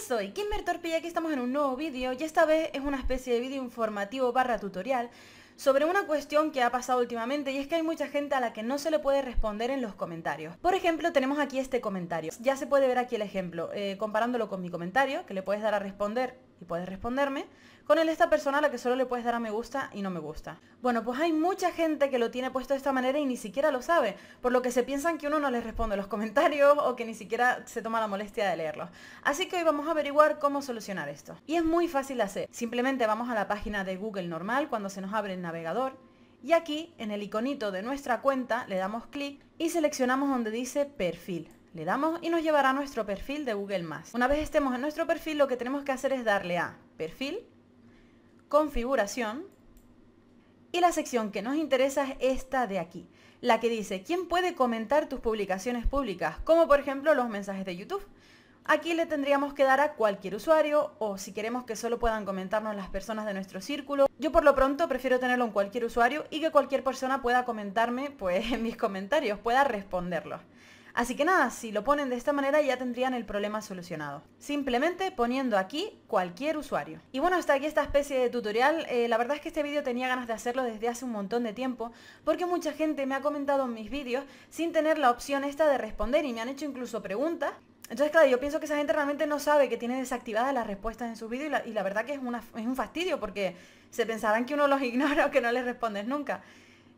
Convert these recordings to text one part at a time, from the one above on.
soy Kimber Torpe y aquí estamos en un nuevo vídeo y esta vez es una especie de vídeo informativo barra tutorial sobre una cuestión que ha pasado últimamente y es que hay mucha gente a la que no se le puede responder en los comentarios. Por ejemplo, tenemos aquí este comentario. Ya se puede ver aquí el ejemplo, eh, comparándolo con mi comentario, que le puedes dar a responder y puedes responderme, con el esta persona a la que solo le puedes dar a me gusta y no me gusta. Bueno, pues hay mucha gente que lo tiene puesto de esta manera y ni siquiera lo sabe, por lo que se piensan que uno no les responde los comentarios o que ni siquiera se toma la molestia de leerlos. Así que hoy vamos a averiguar cómo solucionar esto. Y es muy fácil de hacer. Simplemente vamos a la página de Google normal cuando se nos abre el navegador y aquí en el iconito de nuestra cuenta le damos clic y seleccionamos donde dice perfil. Le damos y nos llevará a nuestro perfil de Google+. Una vez estemos en nuestro perfil, lo que tenemos que hacer es darle a Perfil, Configuración, y la sección que nos interesa es esta de aquí, la que dice quién puede comentar tus publicaciones públicas, como por ejemplo los mensajes de YouTube. Aquí le tendríamos que dar a cualquier usuario o si queremos que solo puedan comentarnos las personas de nuestro círculo. Yo por lo pronto prefiero tenerlo en cualquier usuario y que cualquier persona pueda comentarme pues en mis comentarios, pueda responderlos. Así que nada, si lo ponen de esta manera ya tendrían el problema solucionado. Simplemente poniendo aquí cualquier usuario. Y bueno, hasta aquí esta especie de tutorial. Eh, la verdad es que este vídeo tenía ganas de hacerlo desde hace un montón de tiempo porque mucha gente me ha comentado en mis vídeos sin tener la opción esta de responder y me han hecho incluso preguntas entonces, claro, yo pienso que esa gente realmente no sabe que tiene desactivadas las respuestas en sus vídeos y la, verdad que es, es un fastidio porque se pensarán que uno los ignora o que no les respondes nunca.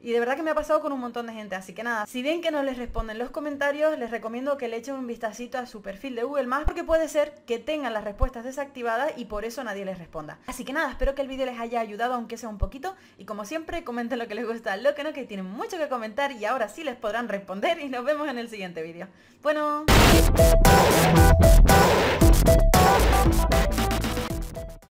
Y de verdad que me ha pasado con un montón de gente, así que nada, si bien que no les responden los comentarios, les recomiendo que le echen un vistacito a su perfil de Google más porque puede ser que tengan las respuestas desactivadas y por eso nadie les responda. Así que nada, espero que el vídeo les haya ayudado aunque sea un poquito y como siempre comenten lo que les gusta, lo que no, que tienen mucho que comentar y ahora sí les podrán responder y nos vemos en el siguiente vídeo. Bueno...